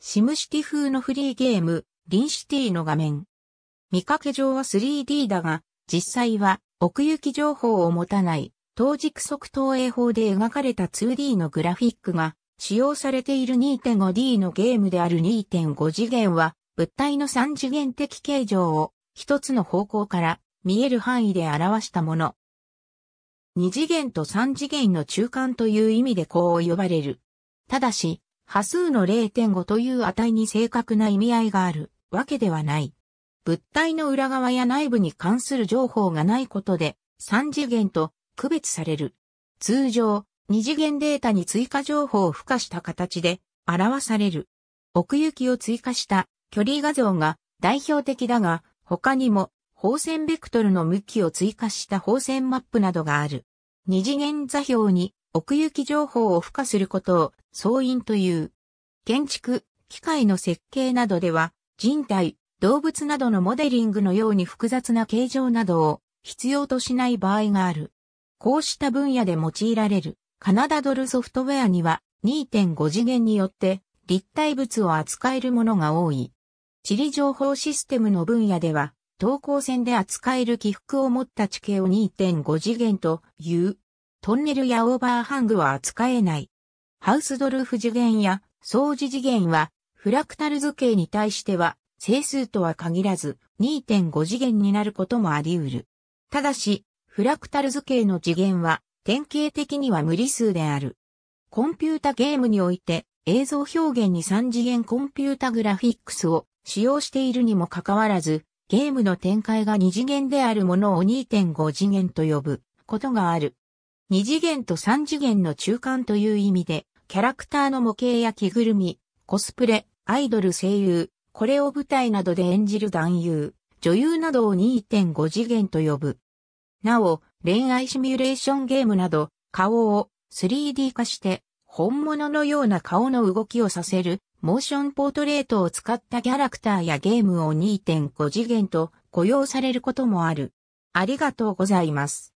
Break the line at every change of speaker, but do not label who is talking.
シムシティ風のフリーゲーム、リンシティの画面。見かけ上は 3D だが、実際は奥行き情報を持たない当軸測投影法で描かれた 2D のグラフィックが使用されている 2.5D のゲームである2.5次元は物体の3次元的形状を一つの方向から見える範囲で表したもの。2次元と3次元の中間という意味でこう呼ばれる。ただし、波数の0.5という値に正確な意味合いがあるわけではない。物体の裏側や内部に関する情報がないことで、3次元と区別される。通常、2次元データに追加情報を付加した形で表される。奥行きを追加した距離画像が代表的だが、他にも放線ベクトルの向きを追加した放線マップなどがある。二次元座標に奥行き情報を付加することを総因という。建築、機械の設計などでは、人体、動物などのモデリングのように複雑な形状などを必要としない場合がある。こうした分野で用いられるカナダドルソフトウェアには2.5次元によって立体物を扱えるものが多い。地理情報システムの分野では、等高線で扱える起伏を持った地形を2.5次元という。トンネルやオーバーハングは扱えない。ハウスドルフ次元や相似次元は、フラクタル図形に対しては、整数とは限らず2.5次元になることもあり得る。ただし、フラクタル図形の次元は、典型的には無理数である。コンピュータゲームにおいて、映像表現に3次元コンピュータグラフィックスを使用しているにもかかわらず、ゲームの展開が2次元であるものを2.5次元と呼ぶことがある。二次元と三次元の中間という意味で、キャラクターの模型や着ぐるみ、コスプレ、アイドル声優、これを舞台などで演じる男優、女優などを2.5次元と呼ぶ。なお、恋愛シミュレーションゲームなど、顔を 3D 化して、本物のような顔の動きをさせる、モーションポートレートを使ったキャラクターやゲームを2.5次元と雇用されることもある。ありがとうございます。